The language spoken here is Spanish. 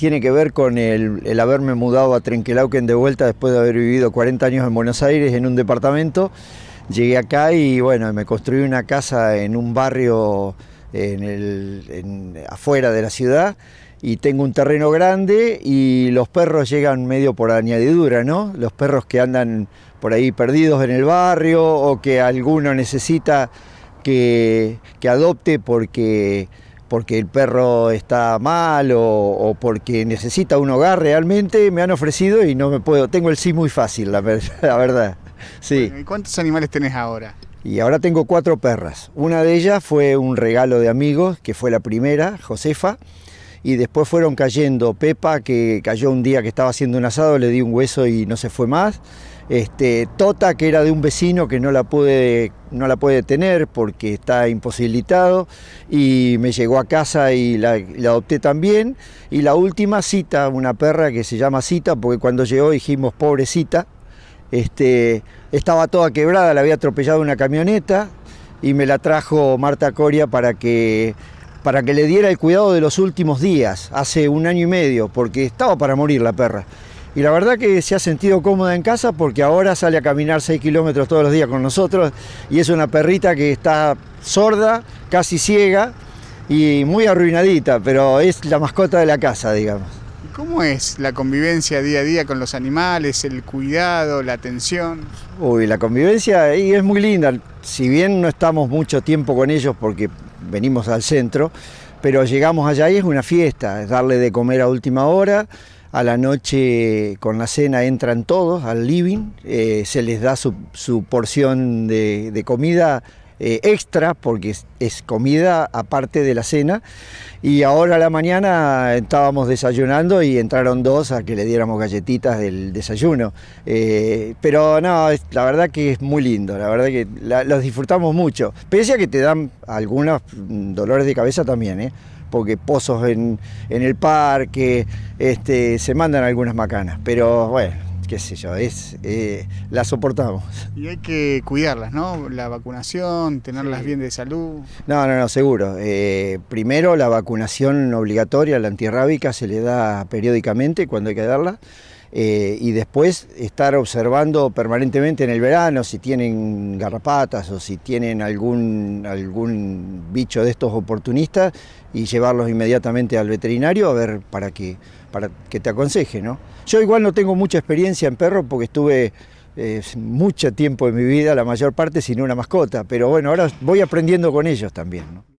tiene que ver con el, haberme mudado a Trenquelauquen de vuelta después de haber vivido 40 años en Buenos Aires en un departamento. Llegué acá y bueno, me construí una casa en un barrio en el, afuera de la ciudad y tengo un terreno grande y los perros llegan medio por añadidura, ¿no? Los perros que andan por ahí perdidos en el barrio o que alguno necesita que adopte porque porque el perro está mal o, porque necesita un hogar realmente, me han ofrecido y no me puedo. Tengo el sí muy fácil, la, verdad. Sí. ¿Y cuántos animales tenés ahora? Y ahora tengo cuatro perras. Una de ellas fue un regalo de amigos, que fue la primera, Josefa. Y después fueron cayendo Pepa, que cayó un día que estaba haciendo un asado, le di un hueso y no se fue más. Este, tota, que era de un vecino que no la pude, no la puede tener porque está imposibilitado, y me llegó a casa y la, adopté también. Y la última, Cita, una perra que se llama Cita, porque cuando llegó dijimos pobrecita, este, estaba toda quebrada, la había atropellado una camioneta y me la trajo Marta Coria para para que le diera el cuidado de los últimos días, hace un año y medio, porque estaba para morir la perra y la verdad que se ha sentido cómoda en casa porque ahora sale a caminar 6 kilómetros todos los días con nosotros y es una perrita que está sorda, casi ciega y muy arruinadita, pero es la mascota de la casa, digamos. ¿Cómo es la convivencia día a día con los animales, el cuidado, la atención? Uy, la convivencia es muy linda. Si bien no estamos mucho tiempo con ellos porque venimos al centro, pero llegamos allá y es una fiesta, es darle de comer a última hora, a la noche con la cena entran todos al living, eh, se les da su, porción de, comida eh, extra porque es, comida aparte de la cena. Y ahora a la mañana estábamos desayunando y entraron dos a que le diéramos galletitas del desayuno. Eh, pero no, la verdad que es muy lindo, la verdad que los disfrutamos mucho. Pese a que te dan algunos dolores de cabeza también, ¿eh? porque pozos en, el parque, este, se mandan algunas macanas, pero bueno qué sé yo, es, eh, las soportamos. Y hay que cuidarlas, ¿no? La vacunación, tenerlas bien de salud. No, no, no, seguro. Eh, primero, la vacunación obligatoria, la antirrábica, se le da periódicamente cuando hay que darla. Eh, y después estar observando permanentemente en el verano si tienen garrapatas o si tienen algún, algún bicho de estos oportunistas y llevarlos inmediatamente al veterinario a ver para que, te aconseje. ¿no? Yo igual no tengo mucha experiencia en perros porque estuve eh, mucho tiempo en mi vida, la mayor parte, sin una mascota, pero bueno, ahora voy aprendiendo con ellos también.